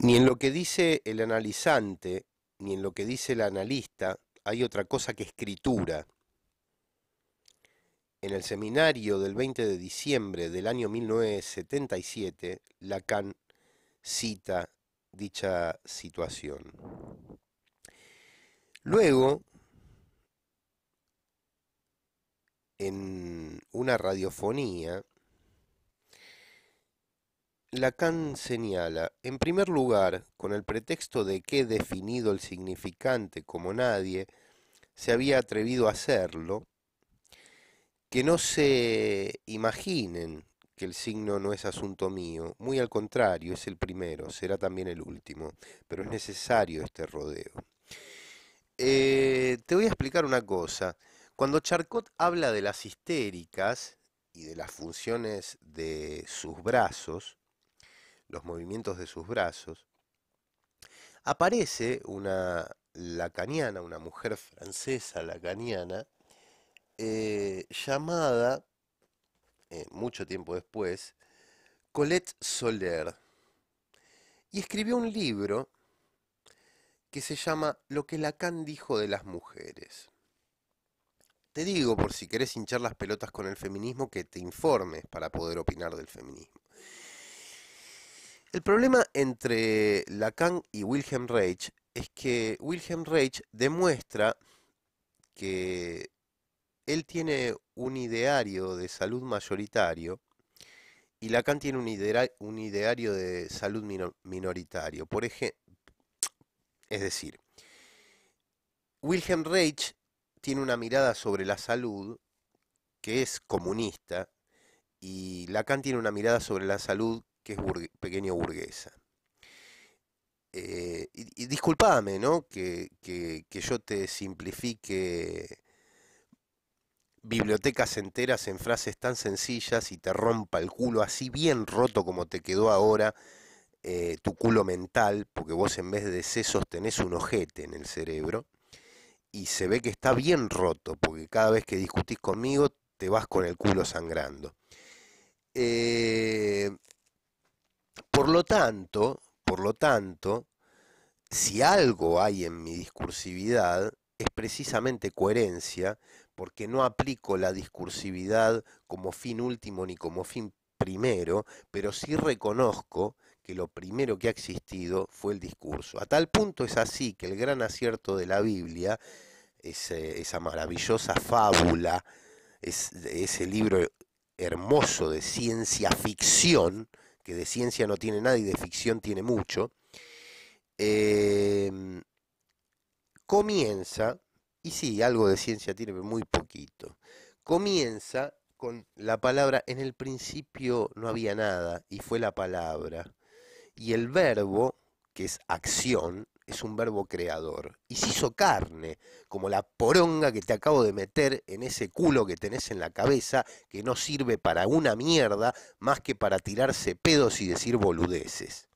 Ni en lo que dice el analizante, ni en lo que dice el analista, hay otra cosa que escritura. En el seminario del 20 de diciembre del año 1977, Lacan cita dicha situación. Luego, en una radiofonía, Lacan señala, en primer lugar, con el pretexto de que definido el significante como nadie se había atrevido a hacerlo, que no se imaginen que el signo no es asunto mío, muy al contrario, es el primero, será también el último, pero es necesario este rodeo. Eh, te voy a explicar una cosa. Cuando Charcot habla de las histéricas y de las funciones de sus brazos, los movimientos de sus brazos, aparece una lacaniana, una mujer francesa lacaniana, eh, llamada, eh, mucho tiempo después, Colette Soler, y escribió un libro que se llama Lo que Lacan dijo de las mujeres. Te digo, por si querés hinchar las pelotas con el feminismo, que te informes para poder opinar del feminismo. El problema entre Lacan y Wilhelm Reich es que Wilhelm Reich demuestra que él tiene un ideario de salud mayoritario y Lacan tiene un, ideario de salud minoritario. Por ejemplo, es decir, Wilhelm Reich tiene una mirada sobre la salud que es comunista y Lacan tiene una mirada sobre la salud que es pequeño burguesa. Eh, y, y, ¿no? Que, yo te simplifique bibliotecas enteras en frases tan sencillas y te rompa el culo así bien roto como te quedó ahora eh, tu culo mental, porque vos en vez de sesos tenés un ojete en el cerebro y se ve que está bien roto, porque cada vez que discutís conmigo te vas con el culo sangrando. Eh, por lo tanto, por lo tanto, si algo hay en mi discursividad, es precisamente coherencia, porque no aplico la discursividad como fin último ni como fin primero, pero sí reconozco que lo primero que ha existido fue el discurso. A tal punto es así que el gran acierto de la Biblia, esa maravillosa fábula, ese libro hermoso de ciencia ficción, que de ciencia no tiene nada y de ficción tiene mucho, em, comienza, y sí, algo de ciencia tiene, pero muy poquito, comienza con la palabra, en el principio no había nada, y fue la palabra, y el verbo, que es acción, es un verbo creador y se hizo carne, como la poronga que te acabo de meter en ese culo que tenés en la cabeza que no sirve para una mierda más que para tirarse pedos y decir boludeces.